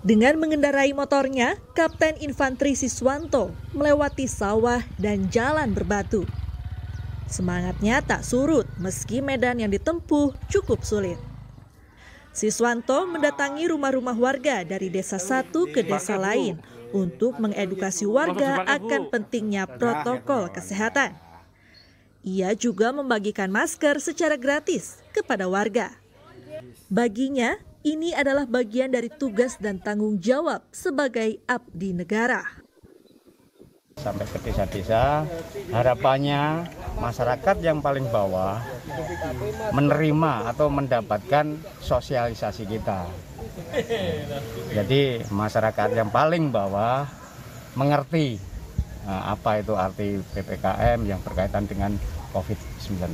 Dengan mengendarai motornya, Kapten Infantri Siswanto melewati sawah dan jalan berbatu. Semangatnya tak surut meski medan yang ditempuh cukup sulit. Siswanto mendatangi rumah-rumah warga dari desa satu ke desa lain untuk mengedukasi warga akan pentingnya protokol kesehatan. Ia juga membagikan masker secara gratis kepada warga. Baginya, ini adalah bagian dari tugas dan tanggung jawab sebagai abdi negara. Sampai ke desa-desa, harapannya masyarakat yang paling bawah menerima atau mendapatkan sosialisasi kita. Jadi masyarakat yang paling bawah mengerti eh, apa itu arti PPKM yang berkaitan dengan COVID-19.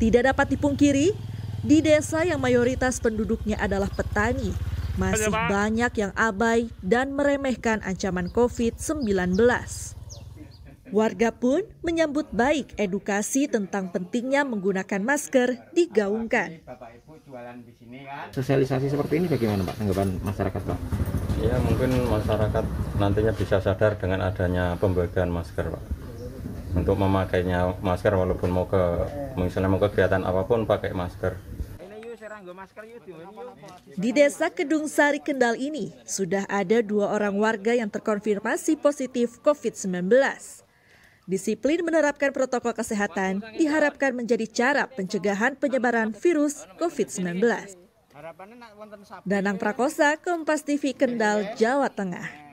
Tidak dapat dipungkiri, di desa yang mayoritas penduduknya adalah petani, masih banyak yang abai dan meremehkan ancaman COVID-19. Warga pun menyambut baik edukasi tentang pentingnya menggunakan masker digaungkan. Kan? Sosialisasi seperti ini bagaimana Pak tanggapan masyarakat Pak? Ya mungkin masyarakat nantinya bisa sadar dengan adanya pembagian masker Pak untuk memakainya masker walaupun mau ke misalnya mau kegiatan apapun pakai masker. Di desa Kedung Sari Kendal ini sudah ada dua orang warga yang terkonfirmasi positif COVID-19. Disiplin menerapkan protokol kesehatan diharapkan menjadi cara pencegahan penyebaran virus COVID-19. Danang Prakosa, Kompas TV Kendal, Jawa Tengah.